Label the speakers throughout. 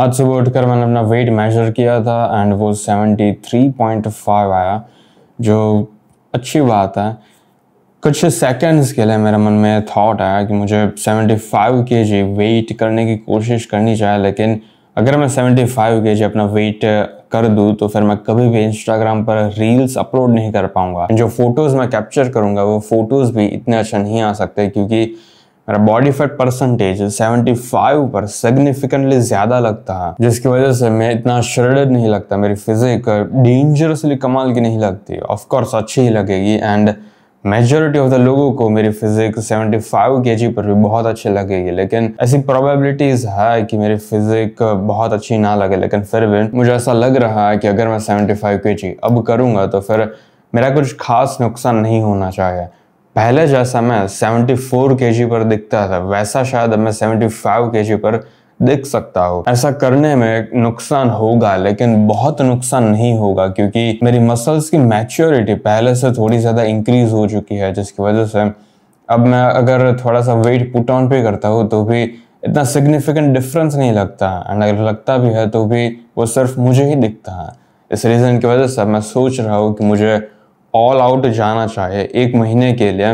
Speaker 1: आज सुबह उठकर मैंने अपना वेट मेजर किया था एंड वो 73.5 आया जो अच्छी बात है कुछ सेकंड्स के लिए मेरे मन में थॉट आया कि मुझे 75 के जी वेट करने की कोशिश करनी चाहिए लेकिन अगर मैं 75 के जी अपना वेट कर दूँ तो फिर मैं कभी भी इंस्टाग्राम पर रील्स अपलोड नहीं कर पाऊँगा जो फ़ोटोज़ मैं कैप्चर करूँगा वो फ़ोटोज़ भी इतने अच्छे नहीं आ सकते क्योंकि मेरा बॉडी फैट परसेंटेज 75 पर सिग्निफिकेंटली ज्यादा लगता है जिसकी वजह से मैं इतना श्रेडेड नहीं लगता मेरी फिजिक डेंजरसली कमाल की नहीं लगती ऑफकोर्स अच्छी ही लगेगी एंड मेजोरिटी ऑफ द लोगों को मेरी फिजिक 75 फाइव के जी पर भी बहुत अच्छी लगेगी लेकिन ऐसी प्रोबेबिलिटीज है कि मेरी फिजिक बहुत अच्छी ना लगे लेकिन फिर भी मुझे ऐसा लग रहा है कि अगर मैं 75 फाइव के जी अब करूँगा तो फिर मेरा कुछ खास नुकसान नहीं होना चाहिए पहले जैसा मैं 74 जी पर दिखता था वैसा शायद मैं 75 जी पर दिख सकता हूँ ऐसा करने में नुकसान होगा लेकिन बहुत नुकसान नहीं होगा क्योंकि मेरी मसल्स की मैच्योरिटी पहले से थोड़ी ज़्यादा इंक्रीज हो चुकी है जिसकी वजह से अब मैं अगर थोड़ा सा वेट पुट ऑन पे करता हूँ तो भी इतना सिग्निफिकेंट डिफरेंस नहीं लगता एंड अगर लगता भी है तो भी वो सिर्फ मुझे ही दिखता है इस रीज़न की वजह से मैं सोच रहा हूँ कि मुझे ऑल आउट जाना चाहिए एक महीने के लिए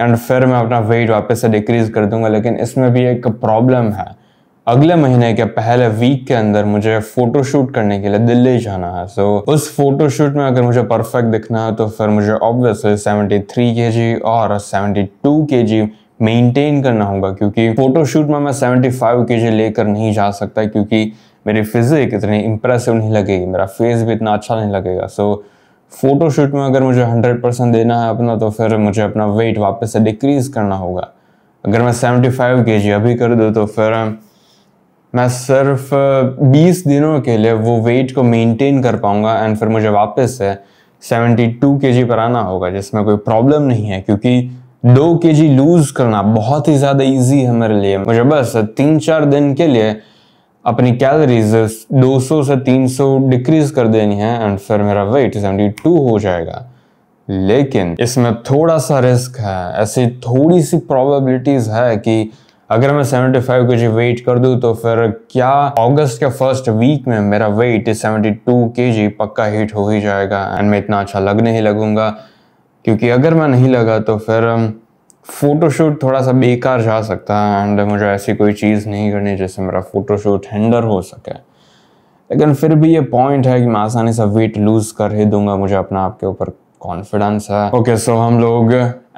Speaker 1: एंड फिर मैं अपना वेट वापस से डिक्रीज़ कर दूंगा लेकिन इसमें भी एक प्रॉब्लम है अगले महीने के पहले वीक के अंदर मुझे फ़ोटोशूट करने के लिए दिल्ली जाना है सो so, उस फोटोशूट में अगर मुझे परफेक्ट दिखना है तो फिर मुझे ऑब्वियसली सेवेंटी थ्री के जी और सेवेंटी टू के जी मेनटेन करना होगा क्योंकि फ़ोटोशूट में मैं सेवेंटी फाइव के जी लेकर नहीं जा सकता क्योंकि मेरी फिजिक इतनी इंप्रेसिव नहीं लगेगी मेरा फेस भी इतना अच्छा नहीं लगेगा सो so, फ़ोटोशूट में अगर मुझे हंड्रेड परसेंट देना है अपना तो फिर मुझे अपना वेट वापस से डिक्रीज़ करना होगा अगर मैं सेवेंटी फाइव के जी अभी कर दूँ तो फिर मैं सिर्फ बीस दिनों के लिए वो वेट को मेंटेन कर पाऊँगा एंड फिर मुझे वापस से सेवेंटी टू के जी पर आना होगा जिसमें कोई प्रॉब्लम नहीं है क्योंकि दो के जी लूज़ करना बहुत ही ज़्यादा ईजी है मेरे लिए मुझे बस तीन चार दिन के लिए अपनी कैलोरीज 200 से 300 डिक्रीज कर देनी है एंड फिर मेरा वेट 72 हो जाएगा लेकिन इसमें थोड़ा सा रिस्क है ऐसी थोड़ी सी प्रोबेबिलिटीज है कि अगर मैं 75 फाइव के जी वेट कर दूं तो फिर क्या अगस्त के फर्स्ट वीक में मेरा वेट 72 टू के पक्का हिट हो ही जाएगा एंड मैं इतना अच्छा लग नहीं लगूंगा क्योंकि अगर मैं नहीं लगा तो फिर um, फ़ोटोशूट थोड़ा सा बेकार जा सकता है एंड मुझे ऐसी कोई चीज़ नहीं करनी जिससे मेरा फ़ोटोशूट हैंडर हो सके लेकिन फिर भी ये पॉइंट है कि मैं आसानी से वेट लूज़ कर ही दूंगा मुझे अपना आपके ऊपर कॉन्फिडेंस है ओके okay, सो so हम लोग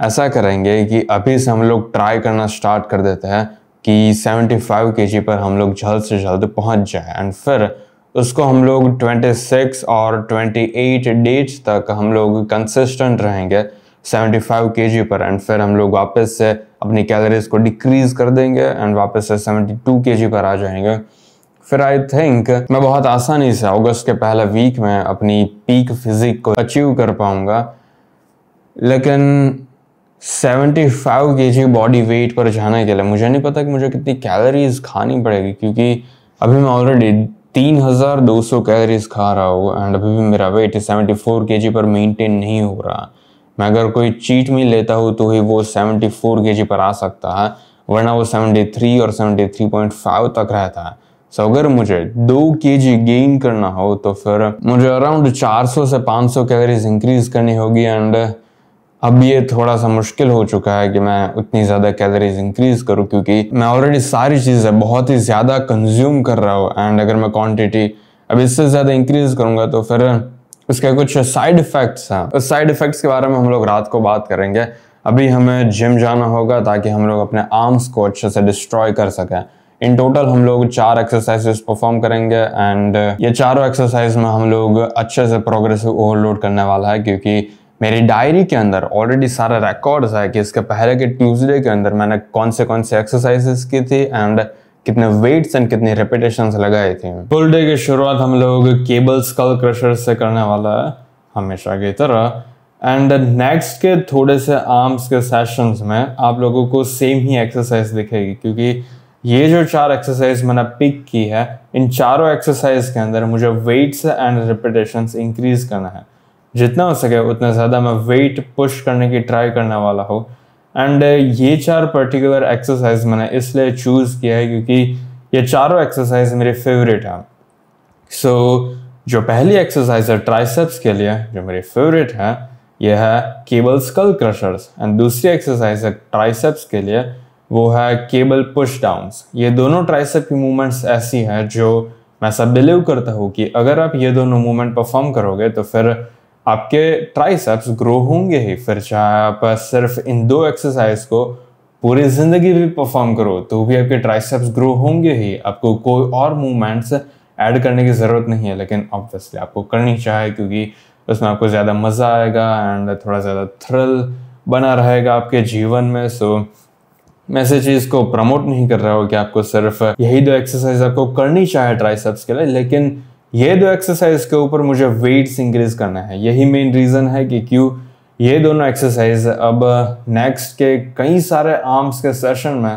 Speaker 1: ऐसा करेंगे कि अभी से हम लोग ट्राई करना स्टार्ट कर देते हैं कि 75 फाइव के जी पर हम लोग जल्द से जल्द पहुंच जाए एंड फिर उसको हम लोग 26 और 28 डेट्स तक हम लोग कंसिस्टेंट रहेंगे सेवेंटी फाइव के जी पर एंड फिर हम लोग वापस से अपनी कैलोरीज को डिक्रीज कर देंगे एंड वापस से सेवेंटी टू के जी पर आ जाएंगे फिर आई थिंक मैं बहुत आसानी से अगस्त के पहले वीक में अपनी पीक फिजिक को अचीव कर पाऊंगा लेकिन सेवेंटी फाइव के जी बॉडी वेट पर जाने के लिए मुझे नहीं पता कि मुझे कितनी कैलोरीज खानी पड़ेगी क्योंकि अभी मैं ऑलरेडी तीन हजार दो सौ कैलोरीज खा रहा हूँ एंड अभी भी मेरा वेट सेवेंटी फोर के जी पर मेनटेन नहीं हो रहा मैं अगर कोई चीट मिल लेता हूँ तो ही वो 74 फोर के जी पर आ सकता है वरना वो 73 और 73.5 तक रहता है सो अगर मुझे दो के जी गेन करना हो तो फिर मुझे अराउंड 400 से 500 कैलरीज इंक्रीज करनी होगी एंड अब ये थोड़ा सा मुश्किल हो चुका है कि मैं उतनी ज़्यादा कैलरीज इंक्रीज करूँ क्योंकि मैं ऑलरेडी सारी चीज़ें बहुत ही ज़्यादा कंज्यूम कर रहा हूँ एंड अगर मैं क्वान्टिटी अब इससे ज़्यादा इंक्रीज करूँगा तो फिर उसके कुछ साइड इफ़ेक्ट्स हैं उस साइड इफ़ेक्ट्स के बारे में हम लोग रात को बात करेंगे अभी हमें जिम जाना होगा ताकि हम लोग अपने आर्म्स को अच्छे से डिस्ट्रॉय कर सकें इन टोटल हम लोग चार एक्सरसाइजेस परफॉर्म करेंगे एंड ये चारों एक्सरसाइज में हम लोग अच्छे से प्रोग्रेसिव ओवरलोड करने वाला है क्योंकि मेरी डायरी के अंदर ऑलरेडी सारा रिकॉर्ड्स है कि इसके पहले के ट्यूसडे के अंदर मैंने कौन से कौन से एक्सरसाइजेस की थी एंड कितने वेट्स एंड कितने रेपिटेशन लगाए थे फुल डे की शुरुआत हम लोग केबल स्कल क्रशर से करने वाला है हमेशा की तरह एंड नेक्स्ट के थोड़े से आर्म्स के सेशंस में आप लोगों को सेम ही एक्सरसाइज दिखेगी क्योंकि ये जो चार एक्सरसाइज मैंने पिक की है इन चारों एक्सरसाइज के अंदर मुझे वेट्स एंड रिपिटेशन इंक्रीज करना है जितना हो सके उतना ज़्यादा मैं वेट पुश करने की ट्राई करने वाला हूँ एंड uh, ये चार पर्टिकुलर एक्सरसाइज मैंने इसलिए चूज़ किया है क्योंकि ये चारों एक्सरसाइज मेरे फेवरेट हैं सो so, जो पहली एक्सरसाइज है ट्राइसेप्स के लिए जो मेरी फेवरेट है यह है केबल स्कल क्रशर्स एंड दूसरी एक्सरसाइज है ट्राइसेप्स के लिए वो है केबल पुश डाउन्स ये दोनों ट्राइसेप की मूवमेंट्स ऐसी हैं जो मैं सब बिलीव करता हूँ कि अगर आप ये दोनों मूवमेंट परफॉर्म करोगे तो फिर आपके ट्राइसेप्स ग्रो होंगे ही फिर चाहे आप सिर्फ इन दो एक्सरसाइज को पूरी ज़िंदगी भी परफॉर्म करो तो भी आपके ट्राइसेप्स ग्रो होंगे ही आपको कोई और मूवमेंट्स ऐड करने की ज़रूरत नहीं है लेकिन ऑब्वियसली आपको करनी चाहिए क्योंकि उसमें आपको ज़्यादा मज़ा आएगा एंड थोड़ा ज़्यादा थ्रिल बना रहेगा आपके जीवन में सो मैं इस चीज़ को प्रमोट नहीं कर रहा हूँ कि आपको सिर्फ यही दो एक्सरसाइज आपको करनी चाहिए ट्राइसेप्स के लिए लेकिन ये दो एक्सरसाइज के ऊपर मुझे वेट्स इंक्रीज करना है यही मेन रीज़न है कि क्यों ये दोनों एक्सरसाइज अब नेक्स्ट के कई सारे आर्म्स के सेशन में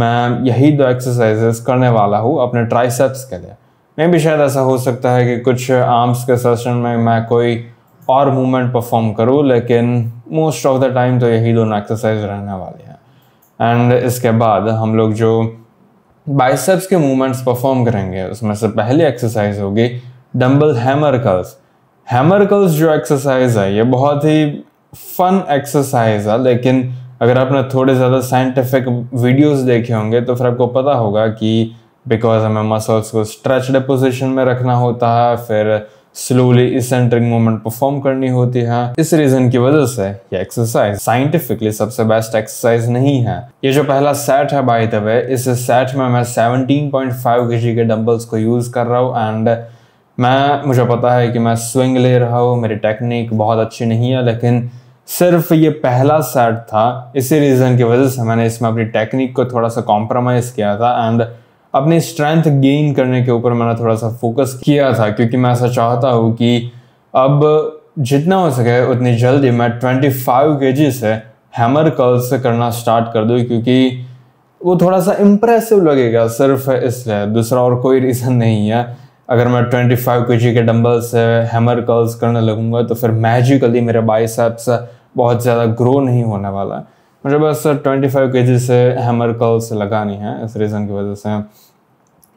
Speaker 1: मैं यही दो एक्सरसाइजेस करने वाला हूँ अपने ट्राइसेप्स के लिए मैं भी शायद ऐसा हो सकता है कि कुछ आर्म्स के सेशन में मैं कोई और मूवमेंट परफॉर्म करूँ लेकिन मोस्ट ऑफ द टाइम तो यही दोनों एक्सरसाइज रहने वाली हैं एंड इसके बाद हम लोग जो बाइसेप्स के मूवमेंट्स परफॉर्म करेंगे उसमें से पहली एक्सरसाइज होगी dumbbell hammer curls hammer curls जो एक्सरसाइज है ये बहुत ही फन एक्सरसाइज है लेकिन अगर आपने थोड़े ज़्यादा साइंटिफिक वीडियोस देखे होंगे तो फिर आपको पता होगा कि बिकॉज हमें मसल्स को स्ट्रेचड पोजिशन में रखना होता है फिर स्लोली इस सेंटरिंग मूवमेंट परफॉर्म करनी होती है इस रीजन की वजह से ये एक्सरसाइज साइंटिफिकली सबसे बेस्ट एक्सरसाइज नहीं है ये जो पहला सेट है बाई द वे इस सेट में मैं 17.5 पॉइंट के डंबल्स को यूज कर रहा हूँ एंड मैं मुझे पता है कि मैं स्विंग ले रहा हूँ मेरी टेक्निक बहुत अच्छी नहीं है लेकिन सिर्फ ये पहला सेट था इसी रीज़न की वजह से मैंने इसमें अपनी टेक्निक को थोड़ा सा कॉम्प्रोमाइज़ किया था एंड अपनी स्ट्रेंथ गेन करने के ऊपर मैंने थोड़ा सा फोकस किया था क्योंकि मैं ऐसा चाहता हूँ कि अब जितना हो सके उतनी जल्दी मैं 25 फाइव के से हैमर कर्ल्स करना स्टार्ट कर दूँ क्योंकि वो थोड़ा सा इम्प्रेसिव लगेगा सिर्फ इसलिए दूसरा और कोई रीज़न नहीं है अगर मैं 25 फाइव के जी के डम्बल से हैमर कर्ल्स करने लगूंगा तो फिर मैजिकली मेरे बाइसेप्स बहुत ज़्यादा ग्रो नहीं होने वाला मुझे बस ट्वेंटी फाइव के जी से हैमर कर्ल्स लगानी है इस रीज़न की वजह से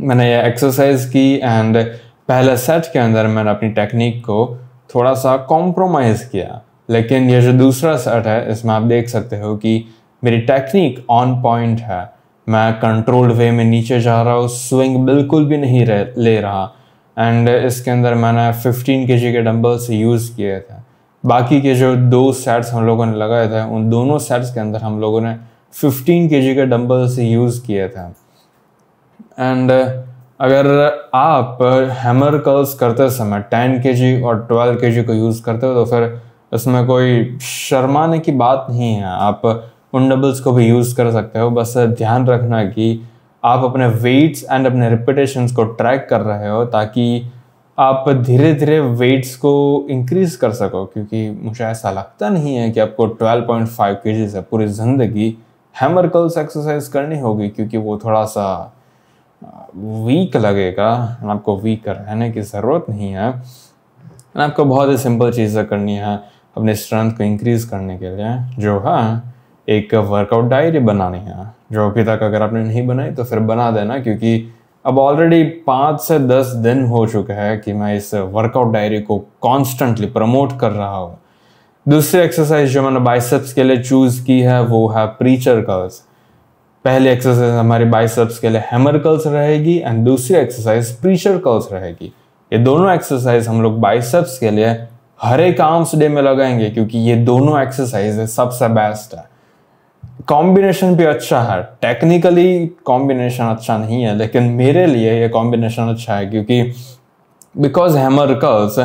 Speaker 1: मैंने ये एक्सरसाइज की एंड पहले सेट के अंदर मैंने अपनी टेक्निक को थोड़ा सा कॉम्प्रोमाइज़ किया लेकिन ये जो दूसरा सेट है इसमें आप देख सकते हो कि मेरी टेक्निक ऑन पॉइंट है मैं कंट्रोल्ड वे में नीचे जा रहा हूँ स्विंग बिल्कुल भी नहीं रह, ले रहा एंड इसके अंदर मैंने 15 के के डंबल्स यूज़ किए थे बाकी के जो दो सेट्स हम लोगों ने लगाए थे उन दोनों सेट्स के अंदर हम लोगों ने 15 के के डंबल्स यूज़ किए थे एंड uh, अगर आप हैमर कर्ल्स करते समय टेन के जी और ट्वेल्व के जी को यूज़ करते हो तो फिर इसमें कोई शर्माने की बात नहीं है आप उन डबल्स को भी यूज़ कर सकते हो बस ध्यान रखना कि आप अपने वेट्स एंड अपने रिपीटेशंस को ट्रैक कर रहे हो ताकि आप धीरे धीरे वेट्स को इंक्रीज़ कर सको क्योंकि मुझे ऐसा लगता नहीं है कि आपको 12.5 पॉइंट से पूरी ज़िंदगी हैमर कर्ल्स एक्सरसाइज करनी होगी क्योंकि वो थोड़ा सा वीक लगेगा आपको वीक रहने की ज़रूरत नहीं है आपको बहुत ही सिंपल चीज़ें करनी है अपने स्ट्रेंथ को इंक्रीज करने के लिए जो है एक वर्कआउट डायरी बनानी है जो अभी तक अगर आपने नहीं बनाई तो फिर बना देना क्योंकि अब ऑलरेडी पाँच से दस दिन हो चुके हैं कि मैं इस वर्कआउट डायरी को कॉन्स्टेंटली प्रमोट कर रहा हूँ दूसरी एक्सरसाइज जो मैंने बाइसेप्स के लिए चूज़ की है वो है प्रीचर कर्ल्स पहली एक्सरसाइज हमारी बाइसेप्स के लिए हैमर कर्ल्स रहेगी एंड दूसरी एक्सरसाइज प्रीशर कर्ल्स रहेगी ये दोनों एक्सरसाइज हम लोग बाइसेप्स के लिए हर एक आर्म्स डे में लगाएंगे क्योंकि ये दोनों एक्सरसाइज सबसे बेस्ट है कॉम्बिनेशन भी अच्छा है टेक्निकली कॉम्बिनेशन अच्छा नहीं है लेकिन मेरे लिए ये कॉम्बिनेशन अच्छा है क्योंकि बिकॉज हैमर कर्ल्स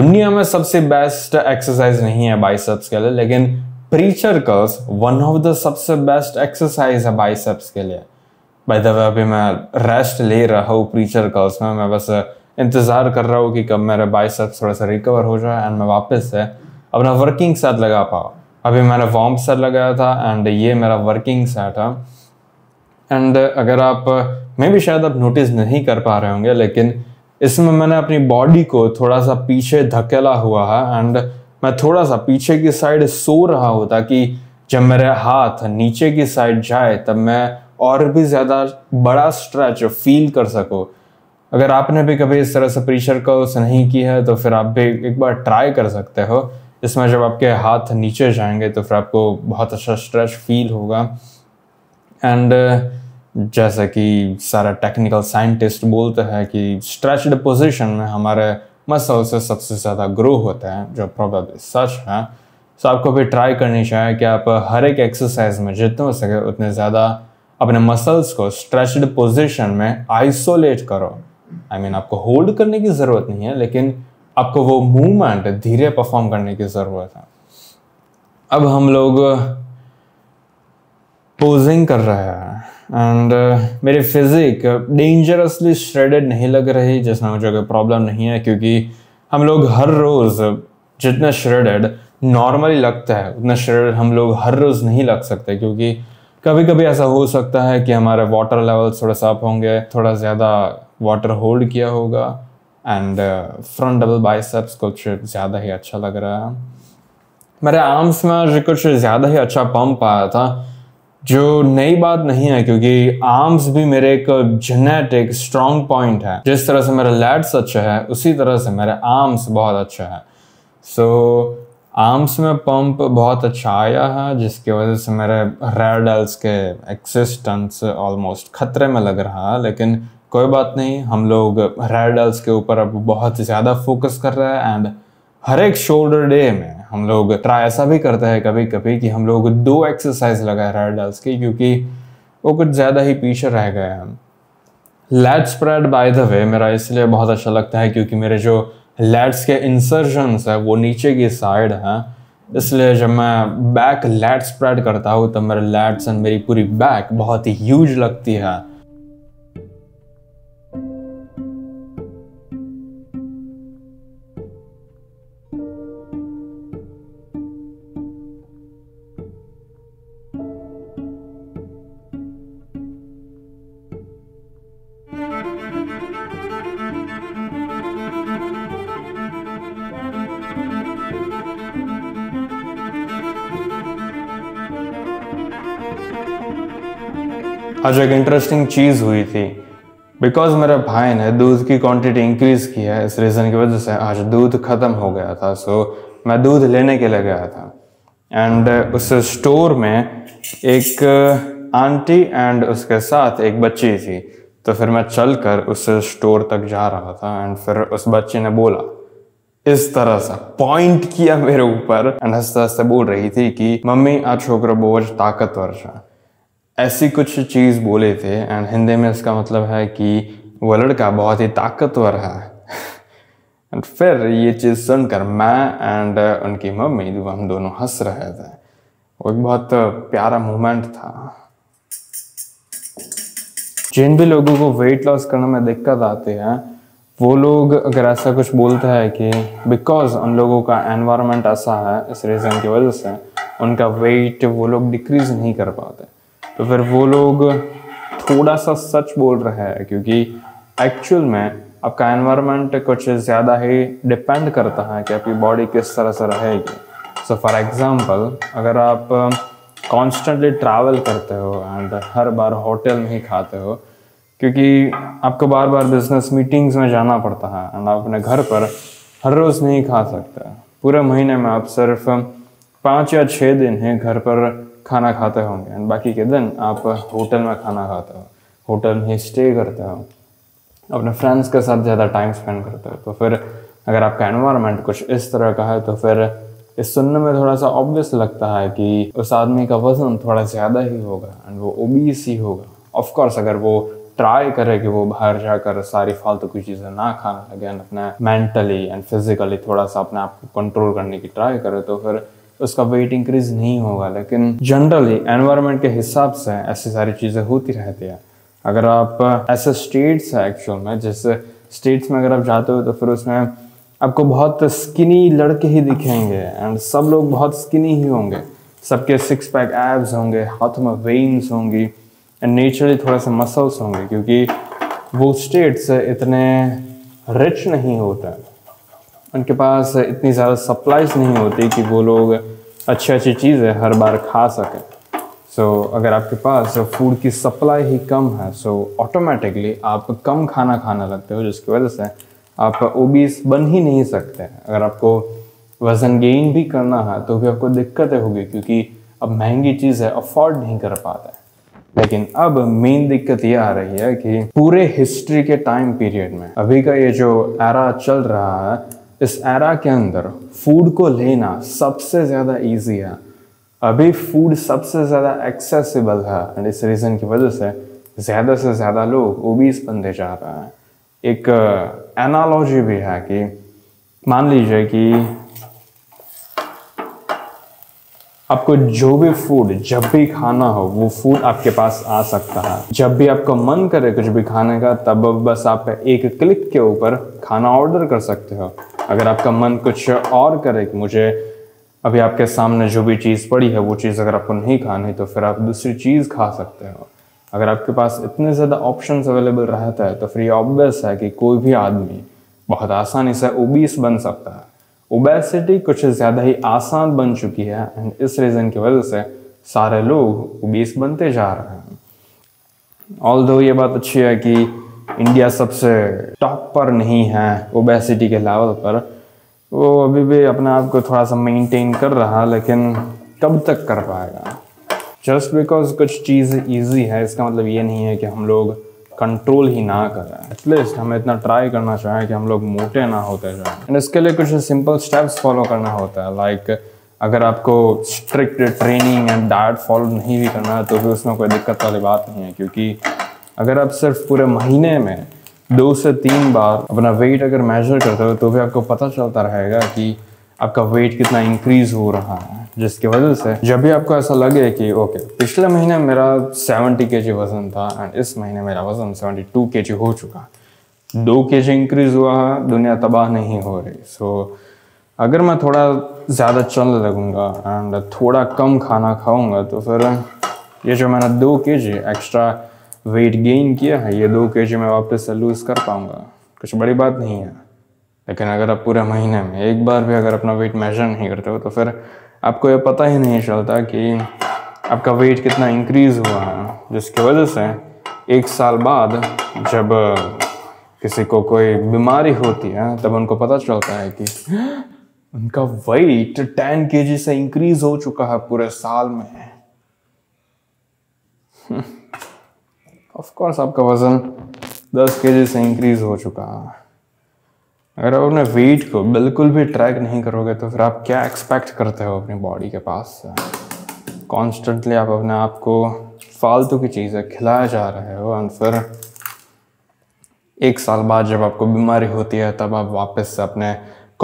Speaker 1: दुनिया में सबसे बेस्ट एक्सरसाइज नहीं है बाइसेप्स के लिए लेकिन preacher curls one of the सबसे बेस्ट एक्सरसाइज है बाइसेप्स के लिए बाय द वे अभी मैं रेस्ट ले रहा हूँ प्रीचर कर्स में मैं बस इंतज़ार कर रहा हूँ कि कब मेरे बाइसेप्स थोड़ा सा रिकवर हो जाए एंड मैं वापस से अपना वर्किंग सेट लगा पाऊँ अभी मैंने वॉम्प सेट लगाया था एंड ये मेरा वर्किंग सेट है एंड अगर आप मैं भी शायद आप नोटिस नहीं कर पा रहे होंगे लेकिन इसमें मैंने अपनी बॉडी को थोड़ा सा पीछे धकेला हुआ है एंड मैं थोड़ा सा पीछे की साइड सो रहा होता कि जब मेरा हाथ नीचे की साइड जाए तब मैं और भी ज़्यादा बड़ा स्ट्रेच फील कर सको अगर आपने भी कभी इस तरह से प्रीशर कर्व्स नहीं की है तो फिर आप भी एक बार ट्राई कर सकते हो इसमें जब आपके हाथ नीचे जाएंगे तो फिर आपको बहुत अच्छा स्ट्रेच फील होगा एंड जैसा कि सारा टेक्निकल साइंटिस्ट बोलते हैं कि स्ट्रेच पोजीशन में हमारे मसल से सबसे ज़्यादा ग्रो होता है जो प्रॉब्लम सच है सो so, आपको भी ट्राई करनी चाहिए कि आप हर एक एक्सरसाइज में जितने हो सके उतने ज़्यादा अपने मसल्स को स्ट्रेच पोजिशन में आइसोलेट करो आई I मीन mean, आपको होल्ड करने की ज़रूरत नहीं है लेकिन आपको वो मूवमेंट धीरे परफॉर्म करने की ज़रूरत है अब हम लोग पोजिंग कर रहे हैं एंड uh, मेरे फिज़िक डेंजरसली श्रेडेड नहीं लग रही जिसमें मुझे कोई प्रॉब्लम नहीं है क्योंकि हम लोग हर रोज़ जितना श्रेडेड नॉर्मली लगता है उतना श्रेडेड हम लोग हर रोज़ नहीं लग सकते क्योंकि कभी कभी ऐसा हो सकता है कि हमारे वाटर लेवल थोड़ा साफ होंगे थोड़ा ज़्यादा वाटर होल्ड किया होगा एंड फ्रंट डबल बाइसेप्स कुछ ज़्यादा ही अच्छा लग रहा है मेरे आर्म्स में आज कुछ ज़्यादा ही अच्छा पंप आया था जो नई बात नहीं है क्योंकि आर्म्स भी मेरे एक जेनेटिक स्ट्रॉन्ग पॉइंट है जिस तरह से मेरा लैड्स अच्छा है उसी तरह से मेरे आर्म्स बहुत अच्छा है सो so, आर्म्स में पंप बहुत अच्छा आया है जिसकी वजह से मेरे रेयर डल्स के एक्सिस्टेंस ऑलमोस्ट खतरे में लग रहा है लेकिन कोई बात नहीं हम लोग रेयर डल्स के ऊपर अब बहुत ज़्यादा फोकस कर रहे हैं एंड हर एक शोल्डर डे में हम लोग त्रा ऐसा भी करते हैं कभी कभी कि हम लोग दो एक्सरसाइज लगाए रेड डल्स की क्योंकि वो कुछ ज़्यादा ही पीछे रह गए हैं lat spread by the way मेरा इसलिए बहुत अच्छा लगता है क्योंकि मेरे जो लेट्स के इंसर्जन्स है वो नीचे की साइड है इसलिए जब मैं बैक लेट स्प्रेड करता हूँ तब मेरे लेट्स एंड मेरी पूरी बैक बहुत ही ह्यूज लगती है आज एक इंटरेस्टिंग चीज़ हुई थी बिकॉज मेरे भाई ने दूध की क्वांटिटी इंक्रीज़ की है इस रीज़न की वजह से आज दूध ख़त्म हो गया था सो so, मैं दूध लेने के लिए गया था एंड uh, उस स्टोर में एक आंटी uh, एंड उसके साथ एक बच्ची थी तो फिर मैं चल कर उस स्टोर तक जा रहा था एंड फिर उस बच्ची ने बोला इस तरह से पॉइंट किया मेरे ऊपर एंड हंसते हंसते बोल रही थी कि मम्मी आज छोकर बहुत ताकतवर था ऐसी कुछ चीज़ बोले थे एंड हिंदी में इसका मतलब है कि वह लड़का बहुत ही ताकतवर है एंड फिर ये चीज़ सुनकर मैं एंड उनकी मम्मी हम दोनों हंस रहे थे वो एक बहुत प्यारा मोमेंट था जिन भी लोगों को वेट लॉस करने में दिक्कत आती है वो लोग अगर ऐसा कुछ बोलते हैं कि बिकॉज उन लोगों का एनवायरनमेंट ऐसा है इस रीज़न की वजह से उनका वेट वो लोग डिक्रीज नहीं कर पाते तो फिर वो लोग थोड़ा सा सच बोल रहे हैं क्योंकि एक्चुअल में आपका एनवायरनमेंट कुछ ज़्यादा ही डिपेंड करता है कि आपकी बॉडी किस तरह से रहेगी सो फॉर एग्ज़ाम्पल अगर आप कॉन्स्टेंटली ट्रैवल करते हो एंड हर बार होटल में ही खाते हो क्योंकि आपको बार बार बिजनेस मीटिंग्स में जाना पड़ता है एंड आप अपने घर पर हर रोज़ नहीं खा सकते पूरे महीने में आप सिर्फ पाँच या छः दिन ही घर पर खाना खाते होंगे एंड बाकी के दिन आप होटल में खाना खाते हो होटल में स्टे करते हो अपने फ्रेंड्स के साथ ज़्यादा टाइम स्पेंड करते हो तो फिर अगर आपका एनवायरनमेंट कुछ इस तरह का है तो फिर इस सुनने में थोड़ा सा ऑब्वियस लगता है कि उस आदमी का वज़न थोड़ा ज़्यादा ही होगा एंड वो ओबीस ही होगा ऑफकोर्स अगर वो ट्राई करे कि वो बाहर जाकर सारी फालतू की चीज़ें ना खाने लगे एंड अपने मेंटली एंड फिजिकली थोड़ा सा अपने आप को कंट्रोल करने की ट्राई करे तो फिर उसका वेट इंक्रीज नहीं होगा लेकिन जनरली एनवायरमेंट के हिसाब से ऐसी सारी चीज़ें होती रहती है अगर आप ऐसे स्टेट्स है एक्चुअल में जैसे स्टेट्स में अगर आप जाते हो तो फिर उसमें आपको बहुत स्किनी लड़के ही दिखेंगे एंड सब लोग बहुत स्किनी ही होंगे सबके सिक्स पैक एब्स होंगे हाथों में वेन्स होंगी एंड नेचुरली थोड़े से मसल्स होंगे क्योंकि वो स्टेट्स इतने रिच नहीं होते उनके पास इतनी ज़्यादा सप्लाइज नहीं होती कि वो लोग अच्छी अच्छी चीज़ें हर बार खा सकें सो so, अगर आपके पास फूड की सप्लाई ही कम है सो so, ऑटोमेटिकली आप कम खाना खाने लगते हो जिसकी वजह से आप ओबीस बन ही नहीं सकते अगर आपको वज़न गेन भी करना है तो भी आपको दिक्कतें होगी क्योंकि अब महंगी चीज़ें अफोर्ड नहीं कर पाते लेकिन अब मेन दिक्कत ये आ रही है कि पूरे हिस्ट्री के टाइम पीरियड में अभी का ये जो एरा चल रहा है इस एरा के अंदर फूड को लेना सबसे ज़्यादा इजी है अभी फूड सबसे ज़्यादा एक्सेसिबल है एंड इस रीज़न की वजह से ज़्यादा से ज़्यादा लोग ओबीस बनते जा रहे हैं एक एनालॉजी uh, भी है कि मान लीजिए कि आपको जो भी फूड जब भी खाना हो वो फूड आपके पास आ सकता है जब भी आपका मन करे कुछ भी खाने का तब बस आप एक क्लिक के ऊपर खाना ऑर्डर कर सकते हो अगर आपका मन कुछ और करे कि मुझे अभी आपके सामने जो भी चीज़ पड़ी है वो चीज़ अगर आपको नहीं खानी तो फिर आप दूसरी चीज़ खा सकते हो अगर आपके पास इतने ज़्यादा ऑप्शन अवेलेबल रहता है तो फिर ये ऑब्वियस है कि कोई भी आदमी बहुत आसानी से ओबीस बन सकता है ओबेसिटी कुछ ज़्यादा ही आसान बन चुकी है एंड इस रीज़न की वजह से सारे लोग ओबीस बनते जा रहे हैं ऑल ये बात अच्छी है कि इंडिया सबसे टॉप पर नहीं है ओबेसिटी के लेवल पर वो अभी भी अपने आप को थोड़ा सा मेंटेन कर रहा लेकिन कब तक कर पाएगा जस्ट बिकॉज कुछ चीज़ ईजी है इसका मतलब ये नहीं है कि हम लोग कंट्रोल ही ना करें एटलीस्ट हमें इतना ट्राई करना चाहिए कि हम लोग मोटे ना होते जाएं एंड इसके लिए कुछ सिंपल स्टेप्स फॉलो करना होता है लाइक like, अगर आपको strict training and diet follow नहीं भी करना है तो फिर उसमें कोई दिक्कत वाली बात नहीं है क्योंकि अगर आप सिर्फ पूरे महीने में दो से तीन बार अपना वेट अगर मेजर करते हो तो भी आपको पता चलता रहेगा कि आपका वेट कितना इंक्रीज हो रहा है जिसकी वजह से जब भी आपको ऐसा लगे कि ओके पिछले महीने मेरा सेवेंटी के वजन था एंड इस महीने मेरा वजन टू के हो चुका दो के जी इंक्रीज हुआ है दुनिया तबाह नहीं हो रही सो so, अगर मैं थोड़ा ज़्यादा चलने लगूँगा एंड थोड़ा कम खाना खाऊँगा तो फिर ये जो मैंने दो के जी एक्स्ट्रा वेट गेन किया है ये दो के जी मैं वापस से लूज़ कर पाऊंगा कुछ बड़ी बात नहीं है लेकिन अगर आप पूरे महीने में एक बार भी अगर अपना वेट मेजर नहीं करते हो तो फिर आपको ये पता ही नहीं चलता कि आपका वेट कितना इंक्रीज़ हुआ है जिसकी वजह से एक साल बाद जब किसी को कोई बीमारी होती है तब उनको पता चलता है कि उनका वेट टेन के से इंक्रीज हो चुका है पूरे साल में ऑफकोर्स आपका वज़न 10 के से इंक्रीज़ हो चुका अगर आप अपने वेट को बिल्कुल भी ट्रैक नहीं करोगे तो फिर आप क्या एक्सपेक्ट करते हो अपनी बॉडी के पास कॉन्स्टेंटली आप अपने आप को फालतू की चीज़ें खिलाया जा रहे हो और फिर एक साल बाद जब आपको बीमारी होती है तब आप वापस अपने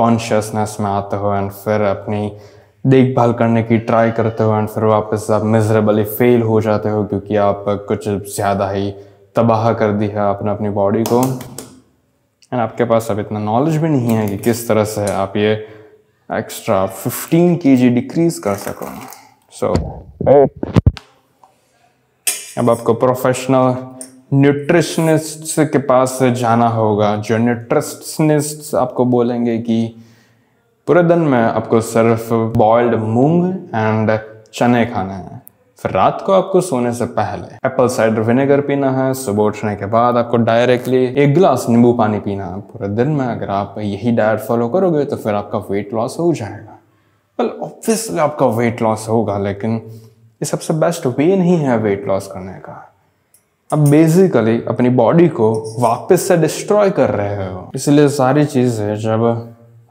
Speaker 1: कॉन्शियसनेस में आते हो एंड फिर अपनी देखभाल करने की ट्राई करते हो एंड फिर वापस आप मिजरेबली फेल हो जाते हो क्योंकि आप कुछ ज़्यादा ही तबाह कर दी है आपने अपनी बॉडी को एंड आपके पास अब इतना नॉलेज भी नहीं है कि किस तरह से आप ये एक्स्ट्रा 15 के जी डिक्रीज कर सको सो so, अब आपको प्रोफेशनल न्यूट्रिशनिस्ट के पास जाना होगा जो न्यूट्रिशनिस्ट आपको बोलेंगे कि पूरे दिन में आपको सिर्फ बॉइल्ड मूंग एंड चने खाने हैं फिर रात को आपको सोने से पहले एप्पल साइडर विनेगर पीना है सुबह उठने के बाद आपको डायरेक्टली एक गिलास नींबू पानी पीना है पूरे दिन में अगर आप यही डाइट फॉलो करोगे तो फिर आपका वेट लॉस हो जाएगा वेल ऑब्वियसली आपका वेट लॉस होगा लेकिन ये सबसे बेस्ट वे नहीं है वेट लॉस करने का आप बेसिकली अपनी बॉडी को वापस से डिस्ट्रॉय कर रहे हो इसलिए सारी चीज़ें जब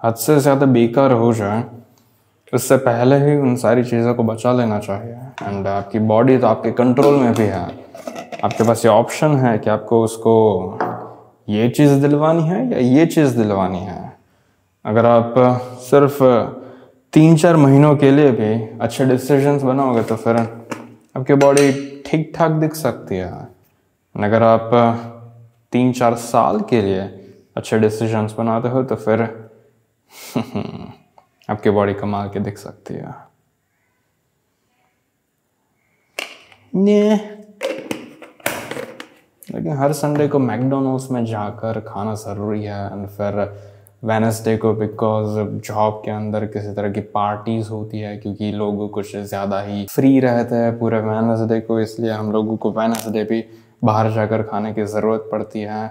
Speaker 1: हद से ज़्यादा बेकार हो जाए उससे पहले ही उन सारी चीज़ों को बचा लेना चाहिए एंड आपकी बॉडी तो आपके कंट्रोल में भी है आपके पास ये ऑप्शन है कि आपको उसको ये चीज़ दिलवानी है या ये चीज़ दिलवानी है अगर आप सिर्फ तीन चार महीनों के लिए भी अच्छे डिसीजंस बनाओगे तो फिर आपकी बॉडी ठीक ठाक दिख सकती है अगर आप तीन चार साल के लिए अच्छे डिसीजंस बनाते हो तो फिर आपकी बॉडी कमाल के दिख सकती है ने लेकिन हर संडे को मैकडोनल्ड्स में जाकर खाना ज़रूरी है एंड फिर वेनसडे को बिकॉज जॉब के अंदर किसी तरह की पार्टीज होती है क्योंकि लोग कुछ ज़्यादा ही फ्री रहते हैं पूरे वेनसडे को इसलिए हम लोगों को वेनसडे भी बाहर जाकर खाने की ज़रूरत पड़ती है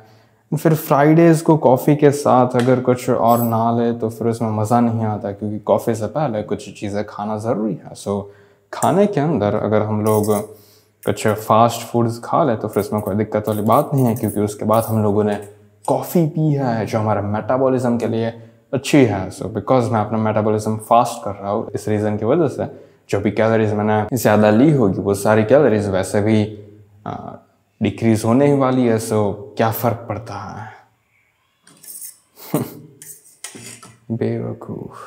Speaker 1: फिर फ्राइडेज को कॉफ़ी के साथ अगर कुछ और ना ले तो फिर उसमें मज़ा नहीं आता क्योंकि कॉफ़ी से पहले कुछ चीज़ें खाना ज़रूरी है सो खाने के अंदर अगर हम लोग कुछ फास्ट फूड्स खा ले तो फिर उसमें कोई दिक्कत वाली बात नहीं है क्योंकि उसके बाद हम लोगों ने कॉफ़ी पी है जो हमारे मेटाबॉलिज्म के लिए अच्छी है सो so, बिकॉज मैं अपना मेटाबॉलिज्म फास्ट कर रहा हूँ इस रीज़न की वजह से जो भी कैलोरीज मैंने ज़्यादा ली होगी वो सारी कैलोरीज वैसे भी डिक्रीज होने ही वाली है सो क्या फर्क पड़ता है बेवकूफ